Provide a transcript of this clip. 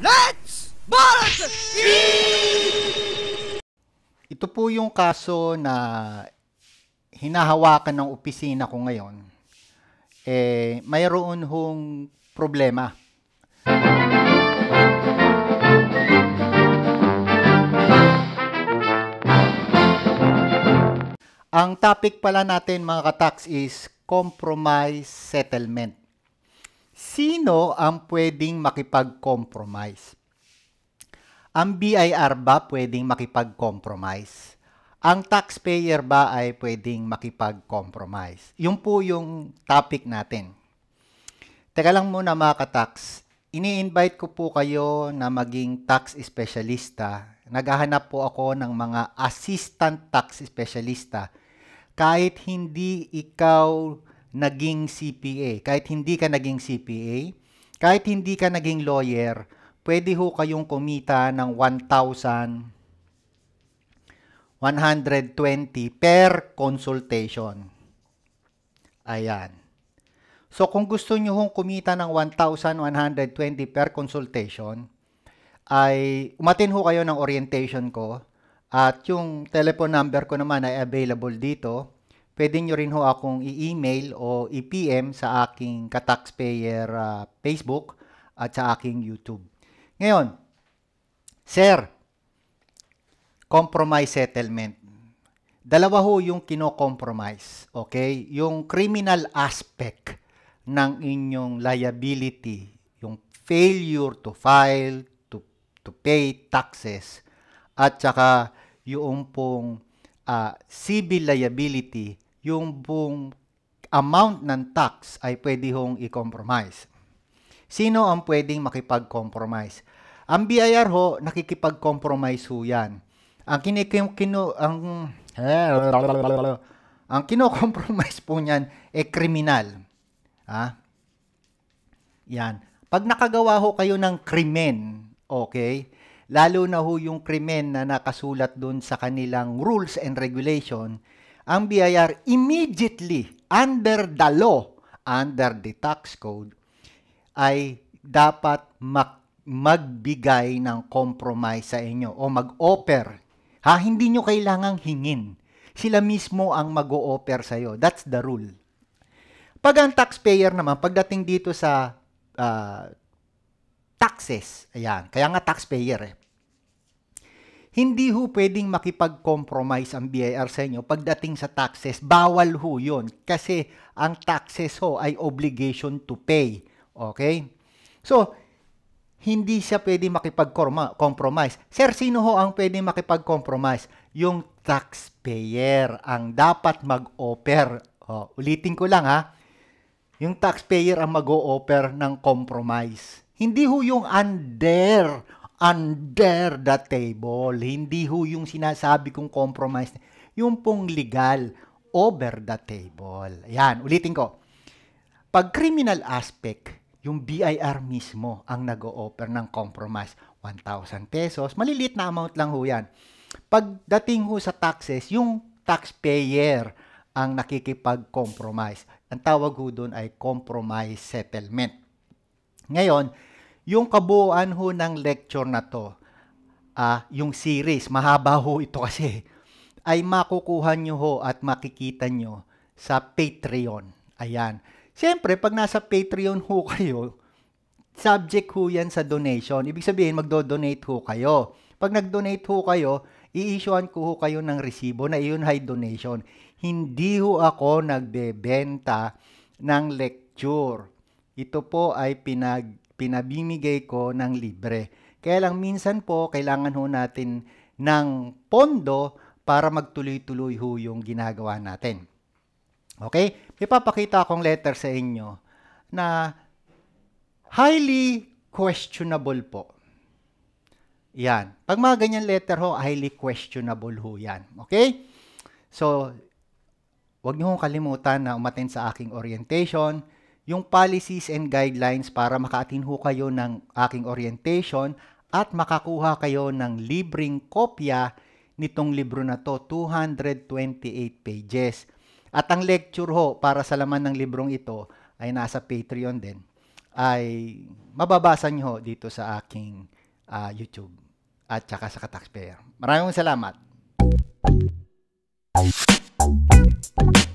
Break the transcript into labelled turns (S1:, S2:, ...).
S1: Let's Balance Ito po yung kaso na hinahawakan ng opisina ko ngayon. Eh, mayroon hong problema. Ang topic pala natin mga ka-tax is compromise settlement. Sino ang pwedeng makipag-compromise? Ang BIR ba pwedeng makipag-compromise? Ang taxpayer ba ay pwedeng makipag-compromise? Yun po yung topic natin. Teka lang muna mga ka-tax. Ini-invite ko po kayo na maging tax specialista. Naghahanap po ako ng mga assistant tax specialista. Kahit hindi ikaw naging CPA. Kahit hindi ka naging CPA, kahit hindi ka naging lawyer, pwede ho kayong kumita ng 1,000 120 per consultation. Ayan. So kung gusto nyo hong kumita ng 1,120 per consultation, ay umatin ho kayo ng orientation ko at yung telephone number ko naman ay available dito pwede nyo rin ho akong i-email o i-PM sa aking kataxpayer uh, Facebook at sa aking YouTube. Ngayon, Sir, compromise settlement. Dalawa ho yung kino-compromise, okay? Yung criminal aspect ng inyong liability, yung failure to file, to, to pay taxes, at saka yung pong uh, civil liability yung buong amount ng tax ay pwede hong i-compromise. Sino ang pwedeng makipag-compromise? Ang BIR ho, nakikipag-compromise ho yan. Ang kinikim, ang, eh, ang kino-compromise po niyan, e kriminal. Ha? Ah? Yan. Pag nakagawa ho kayo ng krimen, okay, lalo na ho yung krimen na nakasulat doon sa kanilang rules and regulation, ang BIR immediately under the law, under the tax code, ay dapat magbigay ng compromise sa inyo o mag-offer. Ha, hindi nyo kailangang hingin. Sila mismo ang mag-o-offer sa iyo. That's the rule. Pag ang taxpayer naman, pagdating dito sa uh, taxes, ayan, kaya nga taxpayer eh, hindi ho pwedeng makipag-compromise ang BIR sa inyo pagdating sa taxes. Bawal ho yun kasi ang taxes ho ay obligation to pay. Okay? So, hindi siya pwede makipag-compromise. Sir, sino ho ang pwede makipag-compromise? Yung taxpayer ang dapat mag-offer. Oh, ulitin ko lang ha. Yung taxpayer ang mag-offer ng compromise. Hindi ho yung under under the table. Hindi ho yung sinasabi kong compromise. Yung pong legal, over the table. Yan, ulitin ko. Pag criminal aspect, yung BIR mismo ang nag-o-offer ng compromise. 1,000 pesos, maliliit na amount lang ho yan. Pagdating ho sa taxes, yung taxpayer ang nakikipag-compromise. Ang tawag ho doon ay compromise settlement. Ngayon, yung kabuuan ho ng lecture na to, uh, yung series, mahaba ho ito kasi, ay makukuha nyo ho at makikita nyo sa Patreon. Ayan. Siyempre, pag nasa Patreon ho kayo, subject ho yan sa donation. Ibig sabihin, magdo-donate ho kayo. Pag nag-donate ho kayo, i-issuean ko ho kayo ng resibo na iyon ay donation. Hindi ho ako nagbebenta ng lecture. Ito po ay pinag pinabimigay ko ng libre. Kaya lang minsan po, kailangan ho natin ng pondo para magtuloy-tuloy ho yung ginagawa natin. Okay? Ipapakita akong letter sa inyo na highly questionable po. Yan. Pag mga ganyan letter ho, highly questionable ho yan. Okay? So, huwag niyo kong kalimutan na umatin sa aking orientation yung policies and guidelines para makaatin ho kayo ng aking orientation at makakuha kayo ng libreng kopya nitong libro na to, 228 pages. At ang lecture ho para sa laman ng librong ito ay nasa Patreon din, ay mababasa nyo ho dito sa aking uh, YouTube at saka sa Kataxpayer. Maraming salamat! Thank you.